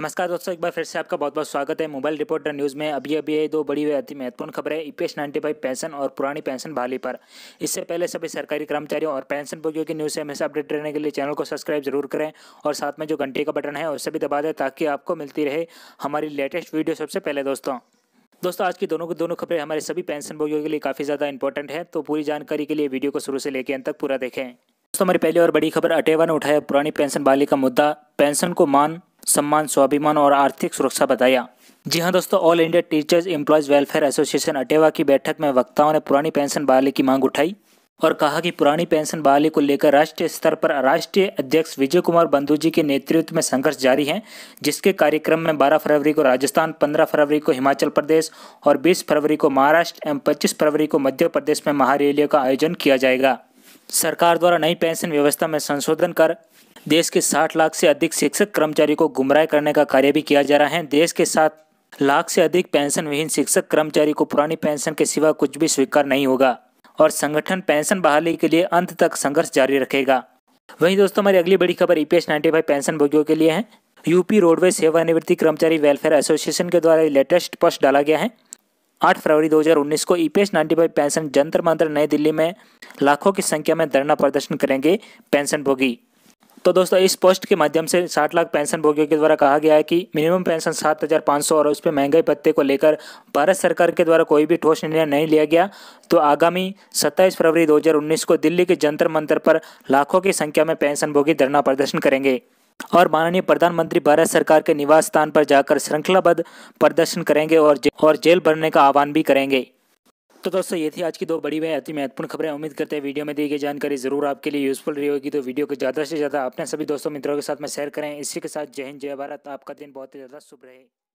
नमस्कार दोस्तों एक बार फिर से आपका बहुत बहुत स्वागत है मोबाइल रिपोर्टर न्यूज़ में अभी अभी ये दो बड़ी अति महत्वपूर्ण खबरें E P e S ninety five pension और पुरानी पेंशन बहाली पर इससे पहले सभी सरकारी कर्मचारियों और पेंशन भोगियों की न्यूज़ से हमेशा अपडेट रहने के लिए चैनल को सब्सक्राइब जरूर करें और साथ में जो घंटे का बटन है उससे भी दबा दें ताकि आपको मिलती रहे हमारी लेटेस्ट वीडियो सबसे पहले दोस्तों दोस्तों आज की दोनों की दोनों खबरें हमारे सभी पेंशन भोगियों के लिए काफ़ी ज़्यादा इंपॉर्टेंट है तो पूरी जानकारी के लिए वीडियो को शुरू से लेकर अंत तक पूरा देखें दोस्तों हमारी पहली और बड़ी खबर अटेवा ने उठाया पुरानी पेंशन बहाली का मुद्दा पेंशन को मान सम्मान स्वाभिमान और आर्थिक सुरक्षा बताया जी हाँ दोस्तों all India teachers employees welfare association Atewa की बैठक में वक्ताओं ने पुरानी पेंशन बहाली की मांग उठाई और कहा कि पुरानी पेंशन बहाली को लेकर राष्ट्रीय स्तर पर राष्ट्रीय अध्यक्ष विजय कुमार बंधु जी के नेतृत्व में संघर्ष जारी है जिसके कार्यक्रम में 12 फरवरी को राजस्थान 15 फरवरी को हिमाचल प्रदेश और 20 फरवरी को महाराष्ट्र एवं 25 फरवरी को मध्य प्रदेश में महारैलियों का आयोजन किया जाएगा सरकार द्वारा नई पेंशन व्यवस्था में संशोधन कर देश के साठ लाख से अधिक शिक्षक कर्मचारी को गुमराह करने का कार्य भी किया जा रहा है देश के साथ लाख से अधिक पेंशन विहीन शिक्षक कर्मचारी को पुरानी पेंशन के सिवा कुछ भी स्वीकार नहीं होगा और संगठन पेंशन बहाली के लिए अंत तक संघर्ष जारी रखेगा वहीं दोस्तों हमारी अगली बड़ी खबर ईपीएस e 95 पेंशन भोगियों के लिए है यूपी रोडवे सेवानिवृत्ति कर्मचारी वेलफेयर एसोसिएशन के द्वारा लेटेस्ट पोस्ट डाला गया है 8 फरवरी 2019 को ईपीएस e 95 पेंशन जंतर मंत्र नई दिल्ली में लाखों की संख्या में धरना प्रदर्शन करेंगे पेंशन भोगी तो दोस्तों इस पोस्ट के माध्यम से साठ लाख पेंशन भोगियों के द्वारा कहा गया है कि मिनिमम पेंशन सात हज़ार पाँच सौ और उस पर महंगाई भत्ते को लेकर भारत सरकार के द्वारा कोई भी ठोस निर्णय नहीं लिया गया तो आगामी सत्ताईस फरवरी 2019 को दिल्ली के जंतर मंतर पर लाखों की संख्या में पेंशन भोगी धरना प्रदर्शन करेंगे और माननीय प्रधानमंत्री भारत सरकार के निवास स्थान पर जाकर श्रृंखलाबद्ध प्रदर्शन करेंगे और जेल भरने का आह्वान भी करेंगे तो दोस्तों ये थी आज की दो बड़ी वह अति महत्वपूर्ण खबरें उम्मीद करते हैं वीडियो में दी गई जानकारी जरूर आपके लिए यूजफुल रही होगी तो वीडियो को ज़्यादा से ज़्यादा अपने सभी दोस्तों मित्रों के साथ में शेयर करें इसी के साथ जय हिंद जय भारत आपका दिन बहुत ही ज़्यादा शुभ रहे